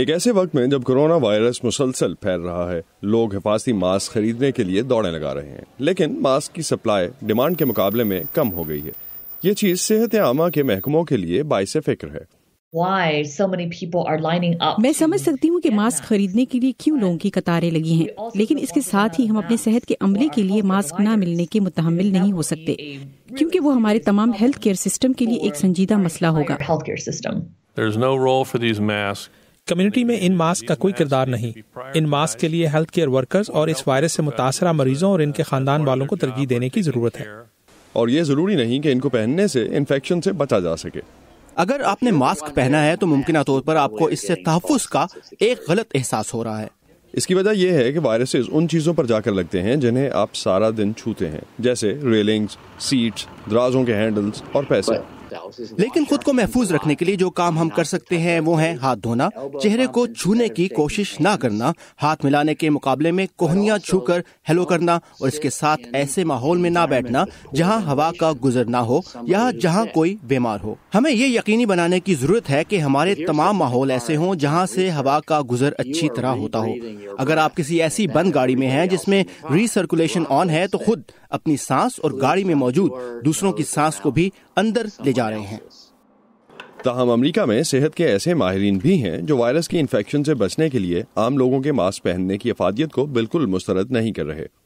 ایک ایسے وقت میں جب کرونا وائرس مسلسل پھیل رہا ہے لوگ حفاظتی ماسک خریدنے کے لیے دوڑے لگا رہے ہیں لیکن ماسک کی سپلائی ڈیمانڈ کے مقابلے میں کم ہو گئی ہے یہ چیز صحت عامہ کے محکموں کے لیے باعث فکر ہے میں سمجھ سکتی ہوں کہ ماسک خریدنے کے لیے کیوں لوگوں کی قطاریں لگی ہیں لیکن اس کے ساتھ ہی ہم اپنے صحت کے عملے کے لیے ماسک نہ ملنے کے متحمل نہیں ہو سکتے کیوں کہ وہ ہمارے تمام ہیلتھ کیئر سسٹم کے لیے ایک سنجیدہ مسئلہ ہوگا کمیونٹی میں ان ماسک کا کوئی کردار نہیں ان ماسک کے لیے ہیلتھ کیئر ورکرز اور اس وائرس سے متاثرہ مریضوں اور ان کے خاندان والوں کو ترجیح دینے کی ضرورت ہے اور یہ ضروری نہیں کہ ان کو پہننے سے انفیکشن سے بچا جا سکے اگر آپ نے ماسک پہنا ہے تو ممکنہ طور پر آپ کو اس سے تحفظ کا ایک غلط احساس ہو رہا ہے اس کی وجہ یہ ہے کہ وائرسز ان چیزوں پر جا کر لگتے ہیں جنہیں آپ سارا دن چھوتے ہیں جیسے ریلنگز سیٹس درازوں کے ہینڈلز اور پیسے لیکن خود کو محفوظ رکھنے کے لیے جو کام ہم کر سکتے ہیں وہ ہیں ہاتھ دھونا چہرے کو چھونے کی کوشش نہ کرنا ہاتھ ملانے کے مقابلے میں کوہنیاں چھو کر ہیلو کرنا اور اس کے ساتھ ایسے ماحول میں نہ بیٹھنا جہاں ہوا کا گزر نہ ہو یا جہاں کوئی بیمار ہو ہمیں یہ یقینی بنانے کی ضرورت ہے کہ ہمارے تمام ماحول ایسے ہوں جہاں سے ہوا کا گزر اچھی طرح ہوتا ہو اگر آپ کسی ایسی بند گاڑی میں ہیں جس میں ری سرکولیشن آن ہے تو خود اپنی سانس اور گاڑی میں موجود دوسروں کی سانس کو بھی اندر لے جا رہے ہیں تاہم امریکہ میں صحت کے ایسے ماہرین بھی ہیں جو وائرس کی انفیکشن سے بچنے کے لیے عام لوگوں کے ماسک پہننے کی افادیت کو بالکل مسترد نہیں کر رہے